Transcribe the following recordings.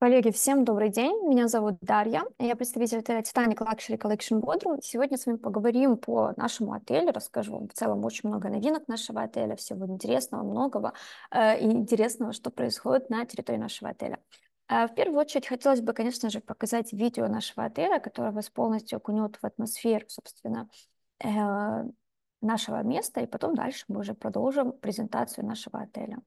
Коллеги, всем добрый день. Меня зовут Дарья. Я представитель отеля Titanic Luxury Collection Бодрум. Сегодня с вами поговорим по нашему отелю. Расскажу вам в целом очень много новинок нашего отеля, всего интересного, многого э, интересного, что происходит на территории нашего отеля. Э, в первую очередь хотелось бы, конечно же, показать видео нашего отеля, которое вас полностью окунет в атмосферу, собственно, э, нашего места, и потом дальше мы уже продолжим презентацию нашего отеля.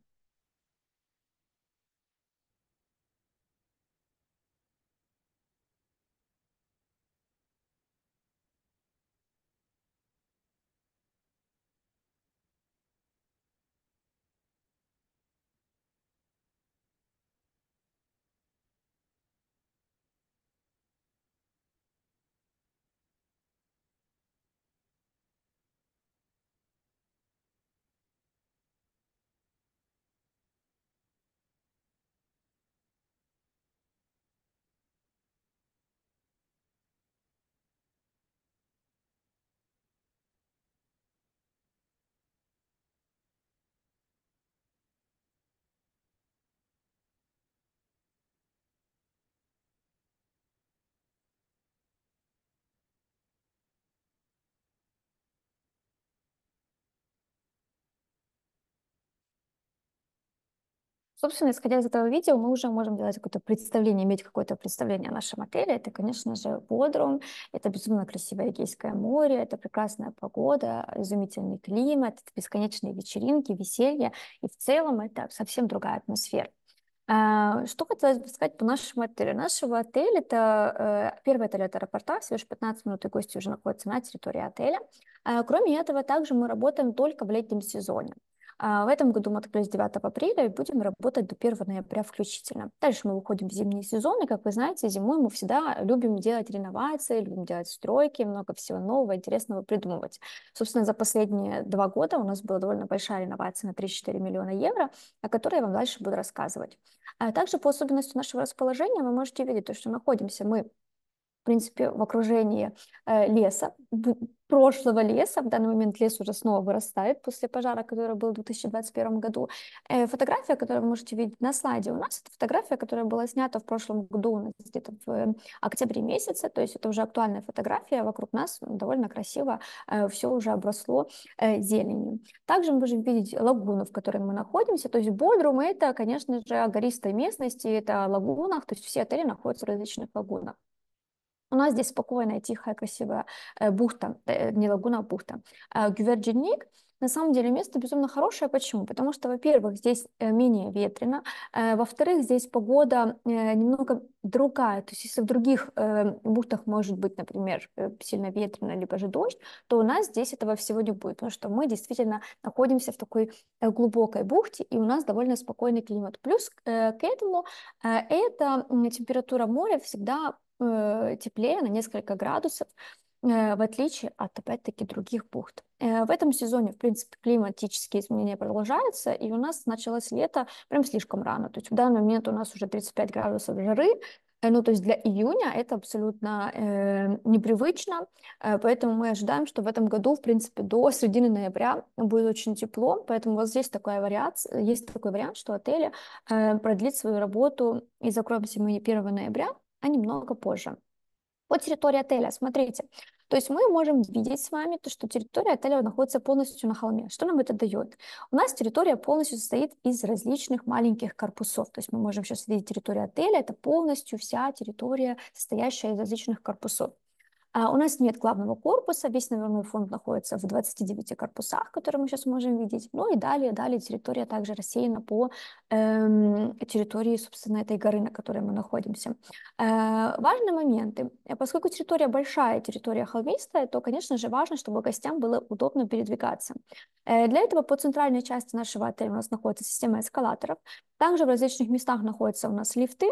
Собственно, исходя из этого видео, мы уже можем делать какое-то представление, иметь какое-то представление о нашем отеле. Это, конечно же, Бодрум, это безумно красивое Эгейское море, это прекрасная погода, изумительный климат, бесконечные вечеринки, веселье. И в целом это совсем другая атмосфера. А, что хотелось бы сказать по нашему отелю? Нашего отеля это э, первый отель от аэропорта, всего лишь 15 минут, и гости уже находятся на территории отеля. А, кроме этого, также мы работаем только в летнем сезоне. А в этом году мы открылись 9 апреля и будем работать до 1 ноября включительно. Дальше мы выходим в зимний сезон, и, как вы знаете, зимой мы всегда любим делать реновации, любим делать стройки, много всего нового, интересного придумывать. Собственно, за последние два года у нас была довольно большая реновация на 3-4 миллиона евро, о которой я вам дальше буду рассказывать. А также по особенности нашего расположения вы можете видеть, то, что находимся мы в принципе, в окружении э, леса, прошлого леса, в данный момент лес уже снова вырастает после пожара, который был в 2021 году. Э, фотография, которую вы можете видеть на слайде у нас, это фотография, которая была снята в прошлом году у нас где-то в э, октябре месяце, то есть это уже актуальная фотография, вокруг нас довольно красиво все уже обросло зеленью. Также мы можем видеть лагуну, в которой мы находимся, то есть Бодрум это, конечно же, гористая местность, и это лагунах. то есть все отели находятся в различных лагунах. У нас здесь спокойная, тихая, красивая э, бухта, э, не лагуна, а бухта. А, Гюверджинник на самом деле место безумно хорошее. Почему? Потому что, во-первых, здесь э, менее ветрено, во-вторых, здесь погода немного другая. То есть если в других бухтах может быть, например, сильно ветрено, либо же дождь, то у нас здесь этого всего не будет, потому что мы действительно находимся в такой глубокой бухте, и у нас довольно спокойный климат. Плюс к этому эта температура моря всегда Э, теплее на несколько градусов, э, в отличие от, опять-таки, других бухт. Э, в этом сезоне, в принципе, климатические изменения продолжаются, и у нас началось лето прям слишком рано. То есть в данный момент у нас уже 35 градусов жары, ну, то есть для июня это абсолютно э, непривычно, поэтому мы ожидаем, что в этом году, в принципе, до середины ноября будет очень тепло, поэтому вот здесь такая вариация, есть такой вариант, что отели э, продлит свою работу и закроемся мы 1 ноября, а немного позже. По территории отеля, смотрите, то есть мы можем видеть с вами то, что территория отеля находится полностью на холме. Что нам это дает? У нас территория полностью состоит из различных маленьких корпусов. То есть мы можем сейчас видеть территорию отеля, это полностью вся территория, состоящая из различных корпусов. А у нас нет главного корпуса, весь наверное, фонд находится в 29 корпусах, которые мы сейчас можем видеть. Ну и далее, далее территория также рассеяна по эм, территории, собственно, этой горы, на которой мы находимся. Э, важные моменты. Э, поскольку территория большая, территория холмистая, то, конечно же, важно, чтобы гостям было удобно передвигаться. Э, для этого по центральной части нашего отеля у нас находится система эскалаторов. Также в различных местах находятся у нас лифты,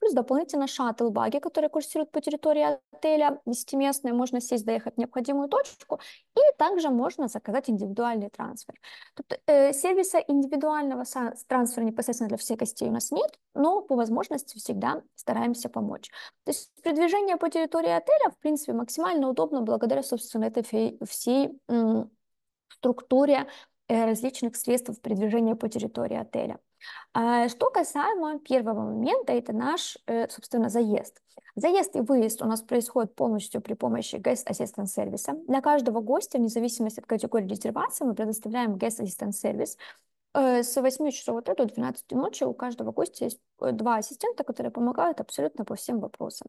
Плюс дополнительно шаттл-баги, которые курсируют по территории отеля, 10-местные, можно сесть, доехать в необходимую точку, и также можно заказать индивидуальный трансфер. Тут э, сервиса индивидуального трансфера непосредственно для всех гостей у нас нет, но по возможности всегда стараемся помочь. То есть передвижение по территории отеля, в принципе, максимально удобно благодаря, собственно, этой всей структуре э, различных средств передвижения по территории отеля. А, что касаемо первого момента, это наш, э, собственно, заезд. Заезд и выезд у нас происходит полностью при помощи guest assistance сервиса. Для каждого гостя, вне зависимости от категории резервации, мы предоставляем guest assistance сервис. Э, с 8 часов утра до 12 ночи у каждого гостя есть э, два ассистента, которые помогают абсолютно по всем вопросам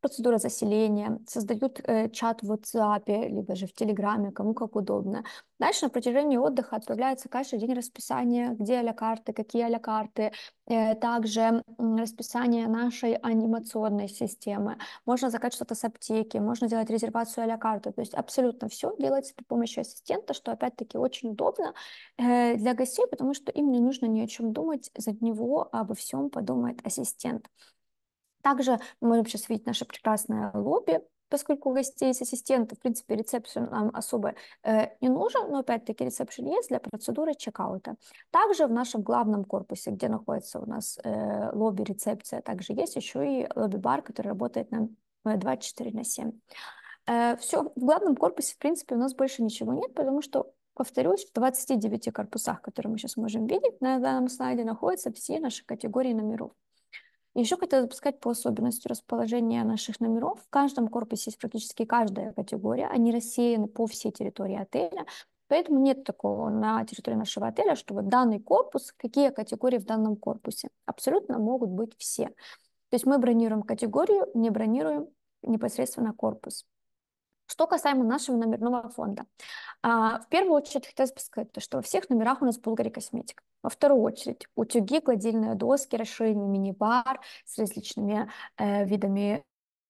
процедура заселения, создают э, чат в WhatsApp, либо же в Телеграме, кому как удобно. Дальше на протяжении отдыха отправляется каждый день расписание, где а карты, какие а карты, э, также расписание нашей анимационной системы. Можно заказать что-то с аптеки, можно делать резервацию а карты. То есть абсолютно все делается при помощи ассистента, что опять-таки очень удобно э, для гостей, потому что им не нужно ни о чем думать, за него обо всем подумает ассистент. Также мы можем сейчас видеть наше прекрасное лобби, поскольку у гостей есть ассистенты, в принципе, ресепшн нам особо э, не нужен, но опять-таки ресепшн есть для процедуры чекаута. Также в нашем главном корпусе, где находится у нас э, лобби, рецепция, также есть еще и лобби-бар, который работает на 24 на 7. Э, все, в главном корпусе, в принципе, у нас больше ничего нет, потому что Повторюсь, в 29 корпусах, которые мы сейчас можем видеть, на данном слайде находятся все наши категории номеров. Еще хотела сказать по особенности расположения наших номеров. В каждом корпусе есть практически каждая категория. Они рассеяны по всей территории отеля. Поэтому нет такого на территории нашего отеля, что вот данный корпус, какие категории в данном корпусе. Абсолютно могут быть все. То есть мы бронируем категорию, не бронируем непосредственно корпус. Что касаемо нашего номерного фонда. А, в первую очередь хотелось бы сказать, что во всех номерах у нас Bulgari косметика. Во вторую очередь утюги, гладильные доски, расширенный мини-бар с различными э, видами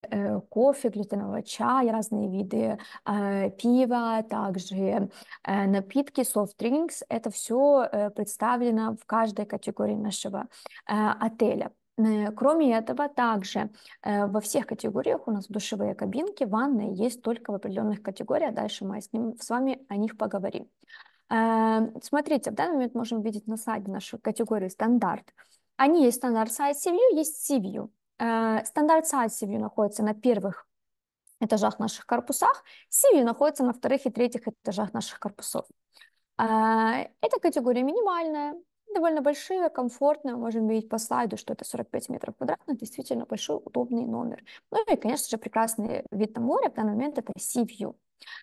э, кофе, глютенового чая, разные виды э, пива, также э, напитки, soft drinks. Это все э, представлено в каждой категории нашего э, отеля. Э, кроме этого, также э, во всех категориях у нас душевые кабинки, ванны есть только в определенных категориях, дальше мы с, ним, с вами о них поговорим. Э, смотрите, в данный момент можем видеть на сайте нашу категорию «Стандарт». Они есть стандарт size Севью, есть Севью. Стандарт size Севью находится на первых этажах наших корпусах, Севью находится на вторых и третьих этажах наших корпусов. Эта категория минимальная, довольно большие, комфортные, можем видеть по слайду, что это 45 метров квадратных, действительно большой, удобный номер. Ну и, конечно же, прекрасный вид на море в данный момент это Sea View.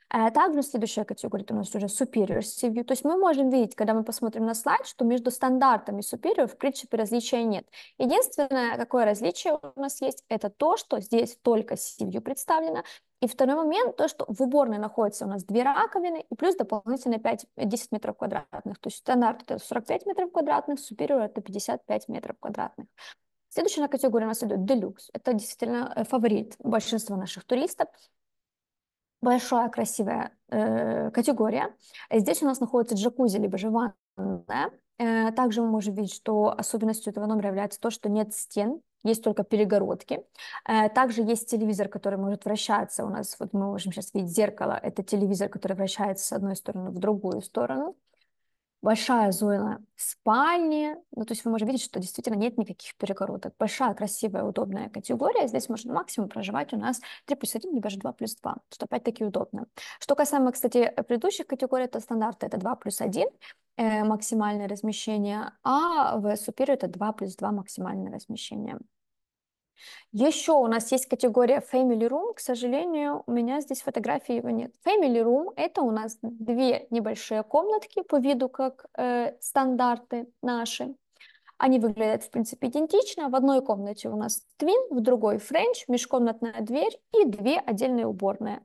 Э, также следующая категория у нас уже superior CV. То есть мы можем видеть, когда мы посмотрим на слайд, что между стандартом и superior в принципе различия нет. Единственное, какое различие у нас есть, это то, что здесь только CV представлено. И второй момент, то, что в уборной находится у нас две раковины и плюс дополнительно 5, 10 метров квадратных. То есть стандарт это 45 метров квадратных, superior это 55 метров квадратных. Следующая категория у нас идет делюкс. Это действительно э, фаворит большинства наших туристов большая красивая э, категория. Здесь у нас находится джакузи, либо же ванная. Э, также мы можем видеть, что особенностью этого номера является то, что нет стен, есть только перегородки. Э, также есть телевизор, который может вращаться. У нас вот мы можем сейчас видеть зеркало. Это телевизор, который вращается с одной стороны в другую сторону большая зона спальни, ну, то есть вы можете видеть, что действительно нет никаких перегородок. Большая, красивая, удобная категория. Здесь можно максимум проживать у нас 3 плюс 1, либо же 2 плюс 2, что опять-таки удобно. Что касаемо, кстати, предыдущих категорий, это стандарты, это 2 плюс 1, э, максимальное размещение, а в Superior это 2 плюс 2 максимальное размещение. Еще у нас есть категория Family Room. К сожалению, у меня здесь фотографии его нет. Family Room — это у нас две небольшие комнатки по виду, как э, стандарты наши. Они выглядят, в принципе, идентично. В одной комнате у нас твин, в другой френч, межкомнатная дверь и две отдельные уборные.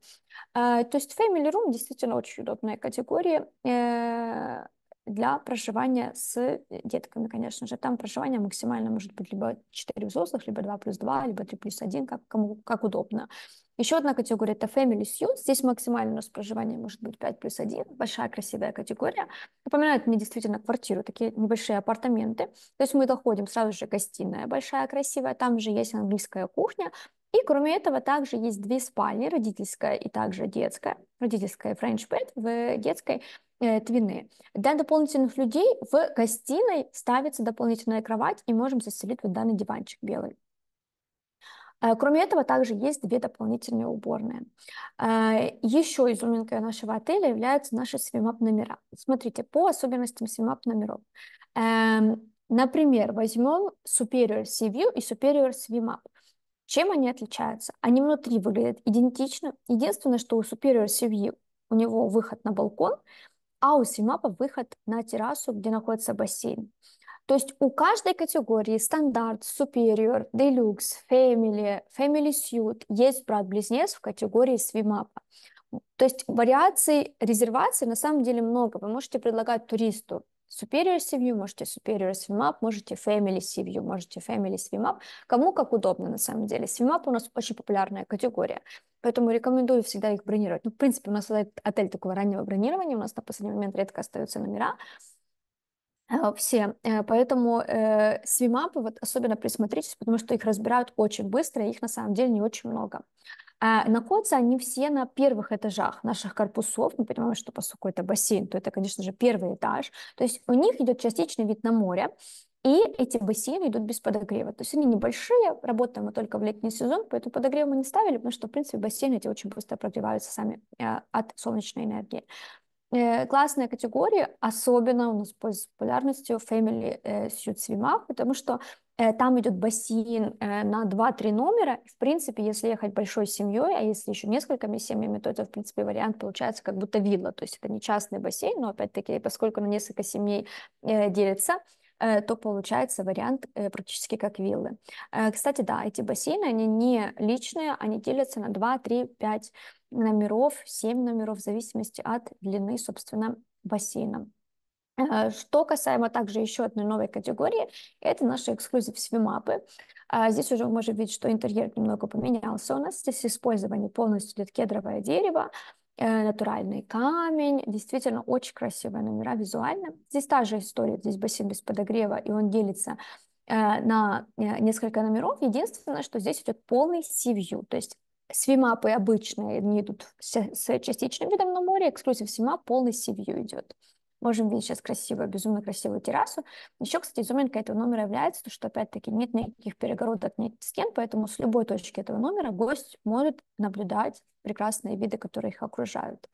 Э, то есть Family Room действительно очень удобная категория. Э, для проживания с э, детками, конечно же. Там проживание максимально может быть либо 4 взрослых, либо 2 плюс 2, либо 3 плюс 1, как, кому, как удобно. Еще одна категория – это Family Suite. Здесь максимально у нас проживание может быть 5 плюс 1. Большая красивая категория. Напоминает мне действительно квартиру, такие небольшие апартаменты. То есть мы доходим, сразу же гостиная большая, красивая. Там же есть английская кухня. И кроме этого также есть две спальни, родительская и также детская. Родительская French bed, в детской Э, твины. Для дополнительных людей в гостиной ставится дополнительная кровать, и можем заселить вот данный диванчик белый. Э, кроме этого, также есть две дополнительные уборные. Э, еще изюминкой нашего отеля являются наши свимап номера. Смотрите, по особенностям свимап номеров. Эм, например, возьмем Superior Sea View и Superior SwimUp. Чем они отличаются? Они внутри выглядят идентично. Единственное, что у Superior Sea View у него выход на балкон, а у Синопа выход на террасу, где находится бассейн. То есть у каждой категории стандарт, superior, deluxe, family, family suite есть брат-близнец в категории свимапа. То есть вариаций резервации на самом деле много. Вы можете предлагать туристу superior семью, можете superior swim можете family семью, можете family swim Кому как удобно на самом деле. Swim у нас очень популярная категория. Поэтому рекомендую всегда их бронировать. Ну, в принципе, у нас отель такого раннего бронирования, у нас на последний момент редко остаются номера, а, все. Э, поэтому э, свимапы вот особенно присмотритесь, потому что их разбирают очень быстро, и их на самом деле не очень много. А находятся они все на первых этажах наших корпусов. Мы понимаем, что поскольку это бассейн, то это, конечно же, первый этаж. То есть у них идет частичный вид на море. И эти бассейны идут без подогрева. То есть они небольшие, работаем мы только в летний сезон, поэтому подогрев мы не ставили, потому что, в принципе, бассейны эти очень просто прогреваются сами э, от солнечной энергии. Э, классная категория, особенно у нас пользуется популярностью Family э, Suite Swim потому что там идет бассейн на 2-3 номера. В принципе, если ехать большой семьей, а если еще несколькими семьями, то это, в принципе, вариант получается как будто вилла. То есть это не частный бассейн, но опять-таки, поскольку на несколько семей делится, Э, то получается вариант э, практически как виллы. Э, кстати, да, эти бассейны, они не личные, они делятся на 2, 3, 5 номеров, 7 номеров, в зависимости от длины, собственно, бассейна. Что касаемо также еще одной новой категории, это наши эксклюзив свимапы. Здесь уже мы можем видеть, что интерьер немного поменялся у нас. Здесь использование полностью идет кедровое дерево, Э, натуральный камень, действительно очень красивые номера визуально. Здесь та же история, здесь бассейн без подогрева, и он делится э, на э, несколько номеров. Единственное, что здесь идет полный сивью, то есть свимапы обычные, они идут с, частичным видом на море, эксклюзив свимап полный сивью идет. Можем видеть сейчас красивую, безумно красивую террасу. Еще, кстати, изюминка этого номера является, то, что, опять-таки, нет никаких перегородок, нет стен, поэтому с любой точки этого номера гость может наблюдать прекрасные виды, которые их окружают.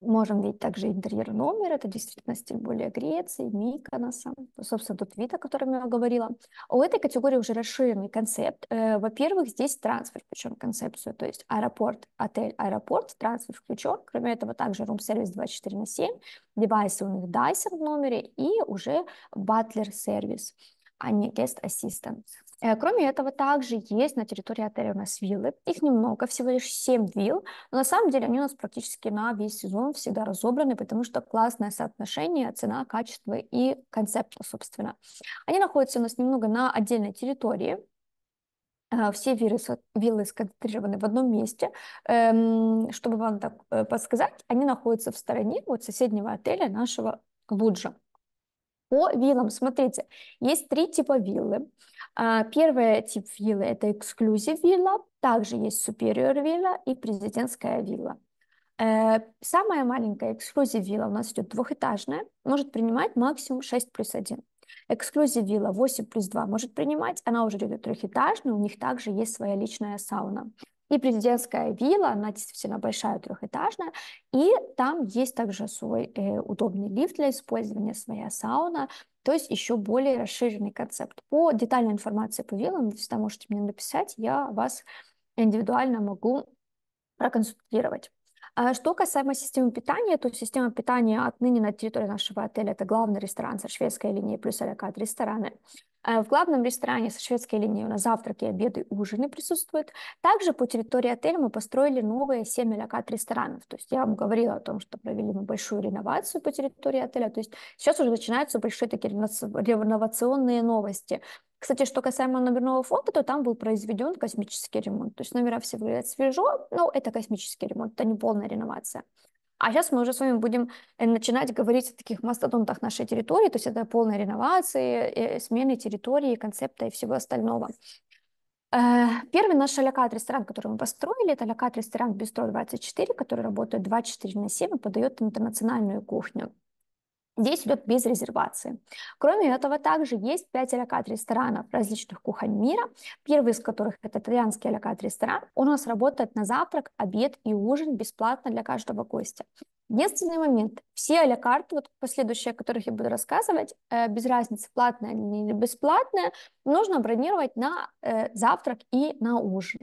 Можем видеть также интерьер номера, это действительно стиль более Греции, Миконоса, ну, собственно, тот вид, о котором я говорила. У этой категории уже расширенный концепт. Э, во-первых, здесь трансфер включен концепцию, то есть аэропорт, отель, аэропорт, трансфер включен. Кроме этого, также рум-сервис 24 на 7, девайсы у них Dyson в номере и уже батлер-сервис, а не guest assistant. Э, кроме этого, также есть на территории отеля у нас виллы. Их немного, всего лишь 7 вилл, но на самом деле они у нас практически на весь сезон всегда разобраны, потому что классное соотношение цена, качество и концепт, собственно. Они находятся у нас немного на отдельной территории, э, все вирусы, виллы сконцентрированы в одном месте. Эм, чтобы вам так э, подсказать, они находятся в стороне вот соседнего отеля нашего Луджа. По виллам, смотрите, есть три типа виллы. А, первый тип виллы – это эксклюзив вилла, также есть супериор вилла и президентская вилла. Э, самая маленькая эксклюзив вилла у нас идет двухэтажная, может принимать максимум 6 плюс 1. Эксклюзив вилла 8 плюс 2 может принимать, она уже идет трехэтажная, у них также есть своя личная сауна. И президентская вилла, она действительно большая, трехэтажная, и там есть также свой э, удобный лифт для использования, своя сауна, то есть еще более расширенный концепт. По детальной информации по вилам вы всегда можете мне написать, я вас индивидуально могу проконсультировать. А что касаемо системы питания, то система питания отныне на территории нашего отеля – это главный ресторан со шведской линией плюс алякат рестораны. Э, в главном ресторане со шведской линией у нас завтраки, обеды, и ужины присутствуют. Также по территории отеля мы построили новые 7 локат ресторанов. То есть я вам говорила о том, что провели мы большую реновацию по территории отеля. То есть сейчас уже начинаются большие такие реновационные новости. Кстати, что касаемо номерного фонда, то там был произведен космический ремонт. То есть номера все выглядят свежо, но это космический ремонт, это не полная реновация. А сейчас мы уже с вами будем э, начинать говорить о таких мастодонтах нашей территории, то есть это полной реновации, э, смены территории, концепта и всего остального. Э, первый наш локат-ресторан, который мы построили, это локат-ресторан Бистро 24, который работает 24 на 7 и подает интернациональную кухню. Здесь идет без резервации. Кроме этого, также есть 5 алякат ресторанов различных кухонь мира, первый из которых это итальянский алякат ресторан. Он у нас работает на завтрак, обед и ужин бесплатно для каждого гостя. Единственный момент, все алякарты, вот последующие, о которых я буду рассказывать, э, без разницы, платная или бесплатная, нужно бронировать на э, завтрак и на ужин.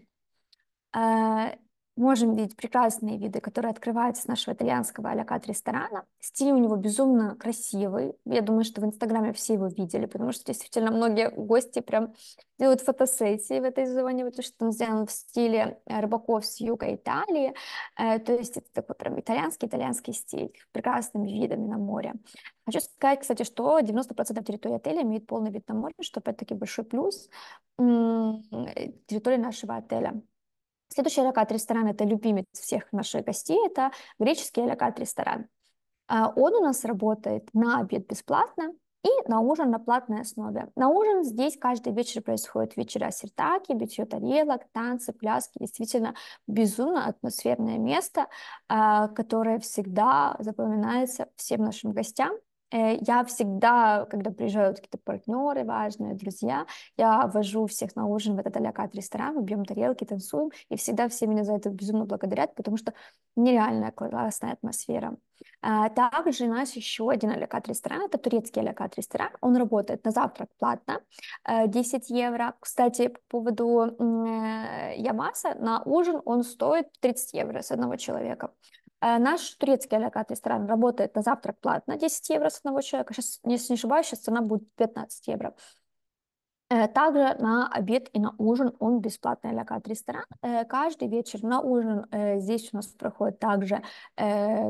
Э, можем видеть прекрасные виды, которые открываются с нашего итальянского алякат ресторана. Стиль у него безумно красивый. Я думаю, что в Инстаграме все его видели, потому что действительно многие гости прям делают фотосессии в этой зоне, потому что он сделан в стиле э, рыбаков с юга Италии. Э, то есть это такой прям итальянский, итальянский стиль, с прекрасными видами на море. Хочу сказать, кстати, что 90% территории отеля имеет полный вид на море, что опять-таки большой плюс территории нашего отеля. Следующий алякат ресторан – это любимец всех наших гостей, это греческий алякат ресторан. А, он у нас работает на обед бесплатно, и на ужин на платной основе. На ужин здесь каждый вечер происходит вечера сертаки, битье тарелок, танцы, пляски. Действительно безумно атмосферное место, а, которое всегда запоминается всем нашим гостям. Э, я всегда, когда приезжают какие-то партнеры важные, друзья, я вожу всех на ужин в этот а ресторан, мы бьем тарелки, танцуем, и всегда все меня за это безумно благодарят, потому что нереальная классная атмосфера. А также у нас еще один алякат ресторан, это турецкий алякат ресторан. Он работает на завтрак платно, 10 э, евро. Кстати, по поводу э, Ямаса, на ужин он стоит 30 евро с одного человека. Э, наш турецкий аллокат ресторан работает на завтрак платно, 10 евро с одного человека. Сейчас, если не ошибаюсь, сейчас цена будет 15 евро. Э, также на обед и на ужин он бесплатный локат ресторан. Э, каждый вечер на ужин здесь у нас проходят также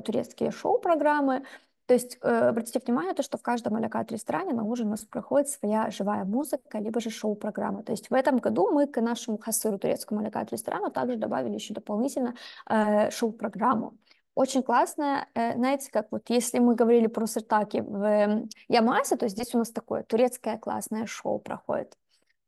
турецкие шоу-программы. То есть обратите внимание, то, что в каждом алякат ресторане на ужин у нас проходит своя живая музыка, либо же шоу-программа. То есть в этом году мы к нашему хасыру турецкому алякат ресторану также добавили еще дополнительно шоу-программу очень классно, э, знаете, как вот если мы говорили про сыртаки в Ямасе, то здесь у нас такое турецкое классное шоу проходит.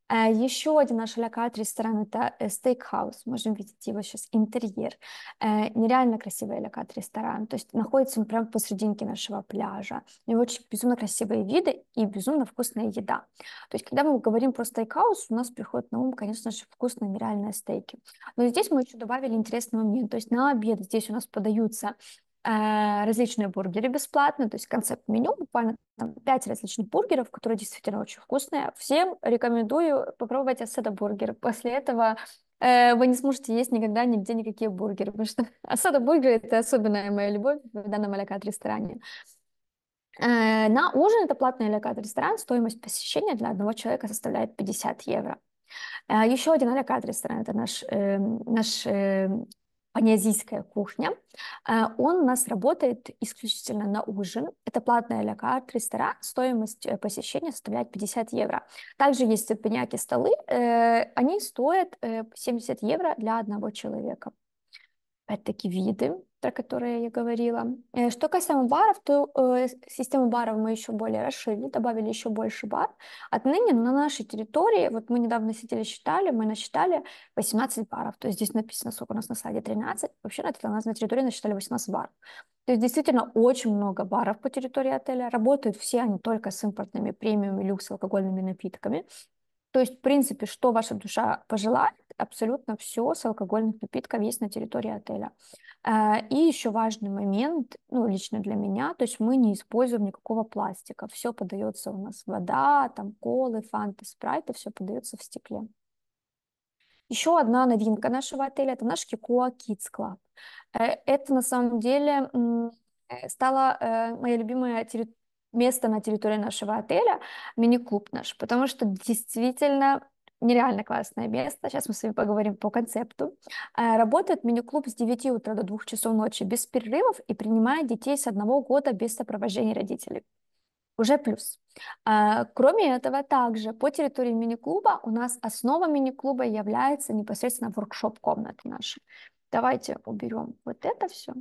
Э, еще один наш локат ресторан это э, стейкхаус. Можем видеть его сейчас интерьер. Э, нереально красивый локат ресторан. То есть находится он прямо посрединке нашего пляжа. У него очень безумно красивые виды и безумно вкусная еда. То есть когда мы говорим про стейкхаус, у нас приходит на ум, конечно же, вкусные нереальные стейки. Но здесь мы еще добавили интересный момент. То есть на обед здесь у нас подаются Э, различные бургеры бесплатно, то есть концепт меню, буквально там 5 различных бургеров, которые действительно очень вкусные. Всем рекомендую попробовать ассада бургер. После этого э, вы не сможете есть никогда нигде никакие бургеры, потому что ассада бургер это особенная моя любовь в данном алякат ресторане. Э, на ужин это платный алякат ресторан, стоимость посещения для одного человека составляет 50 евро. Э, еще один алякат ресторан, это наш, э, наш э, панеазийская кухня. Э, он у нас работает исключительно на ужин. Это платная ля карт ресторан. Стоимость э, посещения составляет 50 евро. Также есть паньяки столы. Э, они стоят 70 евро для одного человека. Опять-таки виды про которые я говорила. Э, что касаемо баров, то э, систему баров мы еще более расширили, добавили еще больше бар. Отныне на нашей территории, вот мы недавно сидели считали, мы насчитали 18 баров. То есть здесь написано, сколько у нас на сайте 13. Вообще на, у нас на территории насчитали 18 баров. То есть действительно очень много баров по территории отеля. Работают все они только с импортными премиумами, люкс, алкогольными напитками. То есть, в принципе, что ваша душа пожелает, абсолютно все с алкогольных напитков есть на территории отеля. А, и еще важный момент, ну, лично для меня, то есть мы не используем никакого пластика. Все подается у нас вода, там колы, фанты, спрайты, все подается в стекле. Еще одна новинка нашего отеля – это наш Кикуа Kids Club. Э, это на самом деле э, стало э, моя любимая территория место на территории нашего отеля, мини-клуб наш, потому что действительно нереально классное место. Сейчас мы с вами поговорим по концепту. Э, работает меню-клуб с 9 утра до 2 часов ночи без перерывов и принимает детей с одного года без сопровождения родителей. Уже плюс. Э, кроме этого, также по территории мини-клуба у нас основа мини-клуба является непосредственно воркшоп-комната наша. Давайте уберем вот это все.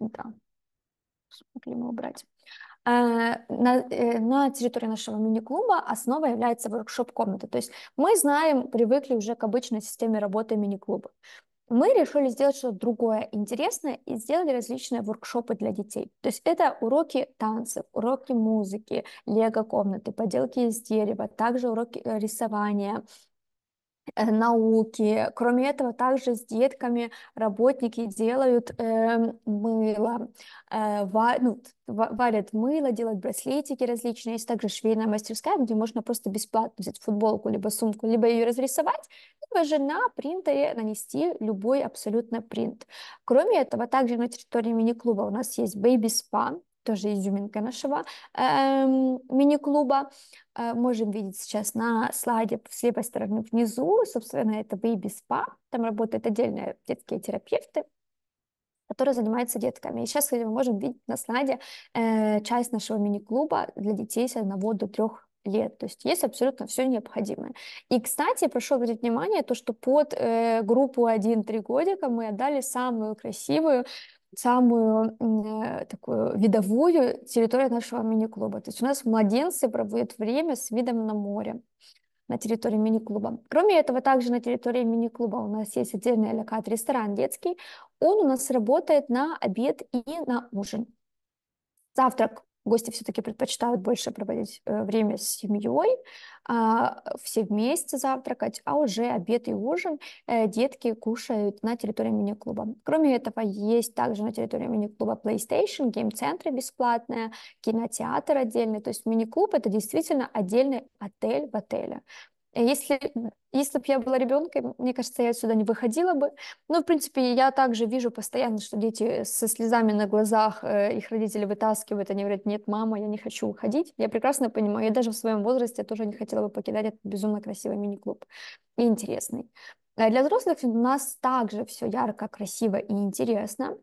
Да, смогли мы убрать. Э, на, э, на территории нашего мини-клуба основа является воркшоп-комната. То есть мы знаем, привыкли уже к обычной системе работы мини-клуба. Мы решили сделать что-то другое интересное и сделали различные воркшопы для детей. То есть это уроки танцев, уроки музыки, лего-комнаты, поделки из дерева, также уроки э, рисования, Э, науки. Кроме этого, также с детками работники делают э, мыло, э, ва ну, варят мыло, делают браслетики различные. Есть также швейная мастерская, где можно просто бесплатно взять футболку, либо сумку, либо ее разрисовать, либо же на принтере нанести любой абсолютно принт. Кроме этого, также на территории мини-клуба у нас есть Baby Spa, тоже изюминка нашего э, мини-клуба. Э, можем видеть сейчас на слайде с левой стороны внизу, собственно, это Baby Spa, там работают отдельные детские терапевты, которые занимаются детками. И сейчас, кстати, мы можем видеть на слайде э, часть нашего мини-клуба для детей с 1 до 3 лет. То есть есть абсолютно все необходимое. И, кстати, прошу обратить внимание, то, что под э, группу 1-3 годика мы отдали самую красивую самую э, такую видовую территорию нашего мини-клуба. То есть у нас младенцы проводят время с видом на море на территории мини-клуба. Кроме этого, также на территории мини-клуба у нас есть отдельный локат ресторан детский. Он у нас работает на обед и на ужин. Завтрак гости все-таки предпочитают больше проводить э, время с семьей, а, все вместе завтракать, а уже обед и ужин э, детки кушают на территории мини-клуба. Кроме этого, есть также на территории мини-клуба PlayStation, гейм-центры бесплатные, кинотеатр отдельный. То есть мини-клуб — это действительно отдельный отель в отеле. Э, если, если бы я была ребенком, мне кажется, я сюда не выходила бы. Но, в принципе, я также вижу постоянно, что дети со слезами на глазах, э, их родители вытаскивают, они говорят, нет, мама, я не хочу уходить. Я прекрасно понимаю, я даже в своем возрасте тоже не хотела бы покидать этот безумно красивый мини-клуб и интересный. А для взрослых у нас также все ярко, красиво и интересно.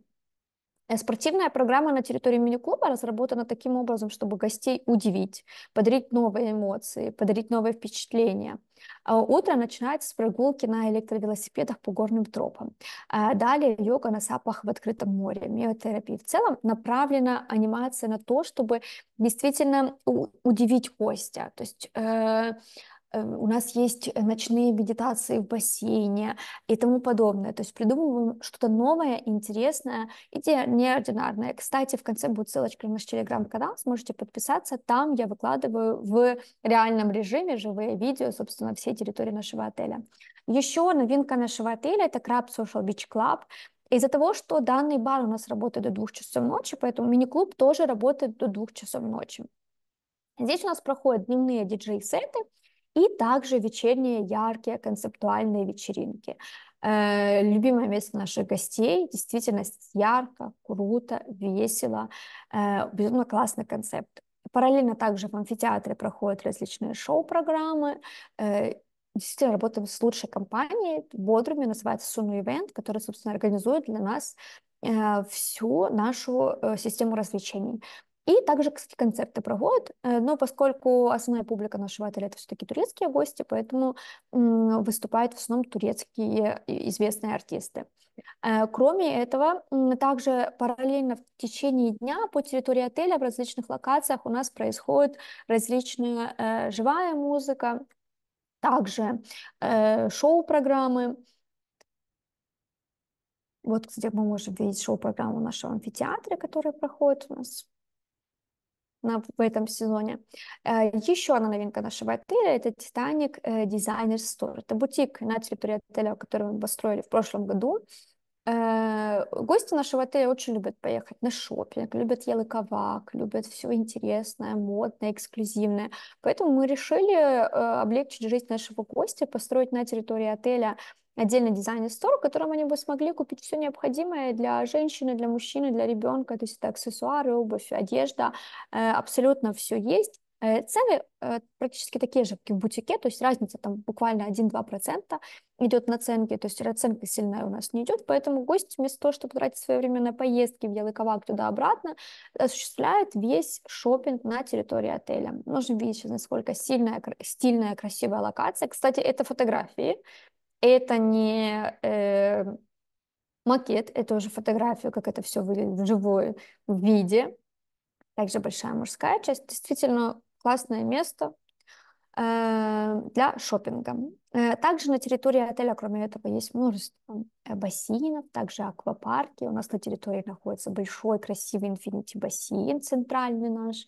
Э, спортивная программа на территории мини-клуба разработана таким образом, чтобы гостей удивить, подарить новые эмоции, подарить новые впечатления. А утро начинается с прогулки на электровелосипедах по горным тропам. А далее йога на сапах в открытом море, миотерапия. В целом направлена анимация на то, чтобы действительно удивить гостя. То есть э, Э, у нас есть э, ночные медитации в бассейне и тому подобное. То есть придумываем что-то новое, интересное и неординарное. Кстати, в конце будет ссылочка на наш телеграм-канал, сможете подписаться. Там я выкладываю в реальном режиме живые видео, собственно, всей территории нашего отеля. Еще новинка нашего отеля – это Crab Social Beach Club. Из-за того, что данный бар у нас работает до двух часов ночи, поэтому мини-клуб тоже работает до двух часов ночи. Здесь у нас проходят дневные диджей-сеты – и также вечерние яркие концептуальные вечеринки. Э, любимое место наших гостей. Действительно, ярко, круто, весело. Э, безумно классный концепт. Параллельно также в амфитеатре проходят различные шоу-программы. Э, действительно работаем с лучшей компанией, бодрыми, называется Суну Event, который, собственно, организует для нас всю нашу систему развлечений. И также, кстати, концерты проводят, э, но поскольку основная публика нашего отеля это все-таки турецкие гости, поэтому выступают в основном турецкие известные артисты. Э, кроме этого, также параллельно в течение дня по территории отеля в различных локациях у нас происходит различная э, живая музыка, также шоу-программы, вот, кстати, мы можем видеть шоу-программу нашего амфитеатра, которая проходит у нас на, в этом сезоне. Э, Еще одна новинка нашего отеля – это титаник дизайнер-стор. Э, это бутик на территории отеля, который мы построили в прошлом году. Э, гости нашего отеля очень любят поехать на шопинг, любят ялыковак, любят все интересное, модное, эксклюзивное. Поэтому мы решили облегчить жизнь нашего гостя, построить на территории отеля отдельный дизайн-стор, в котором они бы смогли купить все необходимое для женщины, для мужчины, для ребенка. То есть это аксессуары, обувь, одежда, э, абсолютно все есть. Э, цены э, практически такие же, как и в бутике, то есть разница там буквально 1-2% идет наценки, то есть наценка сильная у нас не идет, поэтому гость вместо того, чтобы тратить свое время на поездки в Ялыковак туда-обратно, осуществляет весь шопинг на территории отеля. Можно видеть сейчас, насколько сильная, стильная, красивая локация. Кстати, это фотографии, это не э, макет, это уже фотографию, как это все выглядит в живой виде. Также большая мужская часть. Действительно классное место э, для шопинга. Э, также на территории отеля, кроме этого, есть множество э, бассейнов, также аквапарки. У нас на территории находится большой красивый инфинити-бассейн, центральный наш,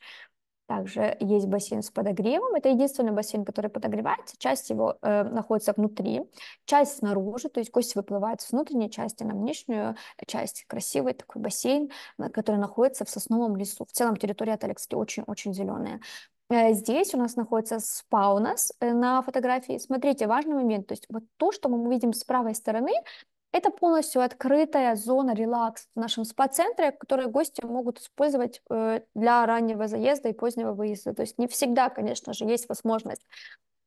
также есть бассейн с подогревом. Это единственный бассейн, который подогревается. Часть его э, находится внутри, часть снаружи, то есть кости выплывают с внутренней части на внешнюю часть. Красивый такой бассейн, э, который находится в сосновом лесу. В целом территория отеля, очень-очень зеленая. Э, здесь у нас находится спа у нас э, на фотографии. Смотрите, важный момент. То есть вот то, что мы видим с правой стороны, это полностью открытая зона релакс в нашем спа-центре, которую гости могут использовать э, для раннего заезда и позднего выезда. То есть не всегда, конечно же, есть возможность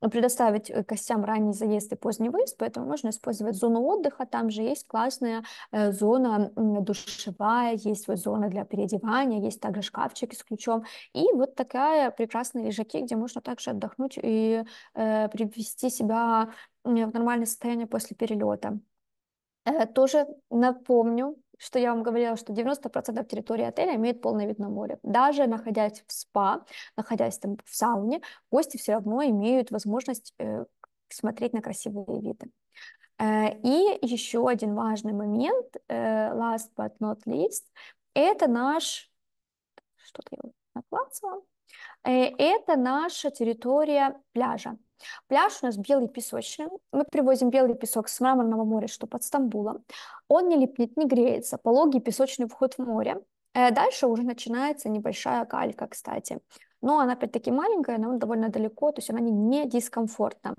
э, предоставить э, гостям ранний заезд и поздний выезд, поэтому можно использовать зону отдыха, там же есть классная зона душевая, есть вот зона для переодевания, есть также шкафчики с ключом, и вот такая прекрасная лежаки, где можно также отдохнуть и привести себя в нормальное состояние после перелета. Э, тоже напомню, что я вам говорила, что 90% территории отеля имеет полный вид на море. Даже находясь в спа, находясь там в сауне, гости все равно имеют возможность э, смотреть на красивые виды. Э, и еще один важный момент, last but not least, это наш... Что-то я наклацала. Это наша территория пляжа. Пляж у нас белый песочный. Мы привозим белый песок с мраморного моря, что под Стамбулом. Он не липнет, не греется. Пологий песочный вход в море. Э, дальше уже начинается небольшая калька, кстати. Но она опять-таки маленькая, она довольно далеко, то есть она не, дискомфортна.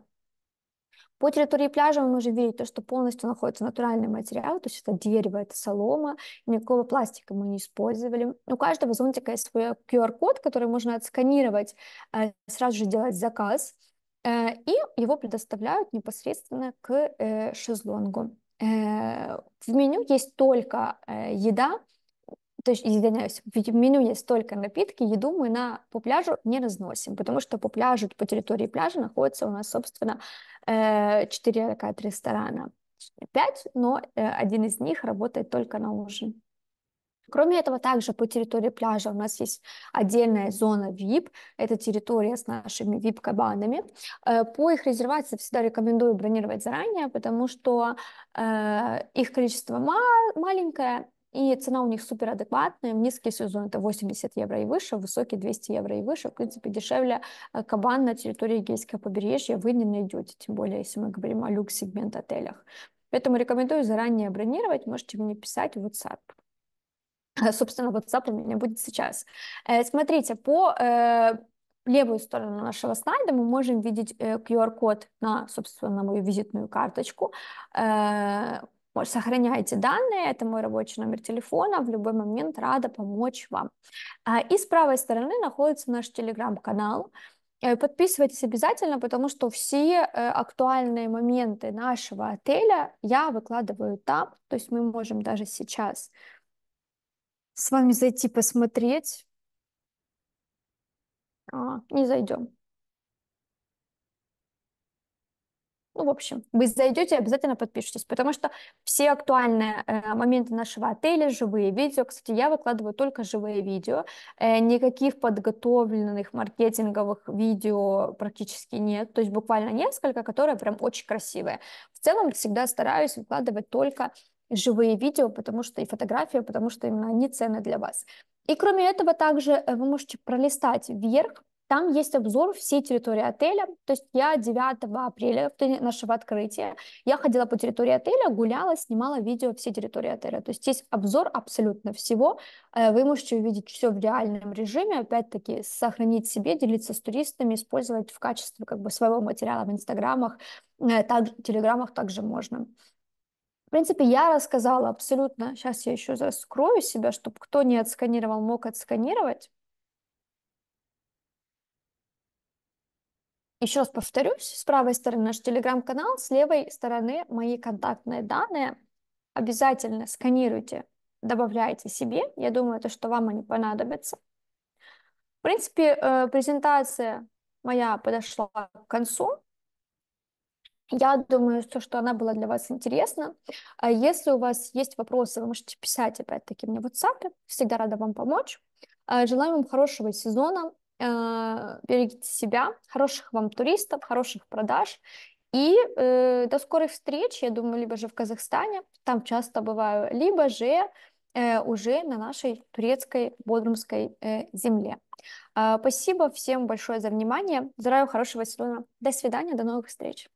По территории пляжа мы можем видеть то, что полностью находится натуральный материал, то есть это дерево, это солома, никакого пластика мы не использовали. У каждого зонтика есть свой QR-код, который можно отсканировать, э, сразу же делать заказ. Э, и его предоставляют непосредственно к э, шезлонгу. Э, в меню есть только еда, то есть, извиняюсь, в меню есть только напитки, еду мы на, по пляжу не разносим, потому что по пляжу, по территории пляжа находится у нас, собственно, 4 ресторана. 5, но один из них работает только на ужин. Кроме этого, также по территории пляжа у нас есть отдельная зона VIP. Это территория с нашими VIP-кабанами. Э, по их резервации всегда рекомендую бронировать заранее, потому что э, их количество маленькое, и цена у них суперадекватная. В низкий сезон это 80 евро и выше, в высокий 200 евро и выше. В принципе, дешевле э, кабан на территории Егейского побережья вы не найдете, тем более, если мы говорим о люкс-сегмент отелях. Поэтому рекомендую заранее бронировать, можете мне писать в WhatsApp. А, собственно, WhatsApp у меня будет сейчас. Э, смотрите, по э, левую сторону нашего слайда мы можем видеть QR-код э, на, собственно, мою визитную карточку. Сохраняйте данные, это мой рабочий номер телефона, в любой момент рада помочь вам. А, и с правой стороны находится наш телеграм-канал, Подписывайтесь обязательно, потому что все актуальные моменты нашего отеля я выкладываю там. То есть мы можем даже сейчас с вами зайти посмотреть. А, не зайдем. Ну, в общем, вы зайдете, обязательно подпишитесь, потому что все актуальные э, моменты нашего отеля, живые видео. Кстати, я выкладываю только живые видео. Э, никаких подготовленных маркетинговых видео практически нет. То есть буквально несколько, которые прям очень красивые. В целом всегда стараюсь выкладывать только живые видео, потому что и фотографии, потому что именно они ценны для вас. И кроме этого также э, вы можете пролистать вверх, там есть обзор всей территории отеля. То есть я 9 апреля, в день нашего открытия, я ходила по территории отеля, гуляла, снимала видео всей территории отеля. То есть есть обзор абсолютно всего. Э, вы можете увидеть все в реальном режиме, опять-таки сохранить себе, делиться с туристами, использовать в качестве как бы своего материала в инстаграмах, в э, телеграмах также можно. В принципе, я рассказала абсолютно, сейчас я еще раскрою себя, чтобы кто не отсканировал, мог отсканировать. Еще раз повторюсь, с правой стороны наш телеграм-канал, с левой стороны мои контактные данные. Обязательно сканируйте, добавляйте себе. Я думаю, это что вам они понадобятся. В принципе, э, презентация моя подошла к концу. Я думаю, что, что она была для вас интересна. А если у вас есть вопросы, вы можете писать опять-таки мне в WhatsApp. Всегда рада вам помочь. А, Желаю вам хорошего сезона. А, берегите себя, хороших вам туристов, хороших продаж. И э, до скорых встреч, я думаю, либо же в Казахстане, там часто бываю, либо же э, уже на нашей турецкой бодрумской э, земле. Э, спасибо всем большое за внимание. Желаю хорошего сезона. До свидания, до новых встреч.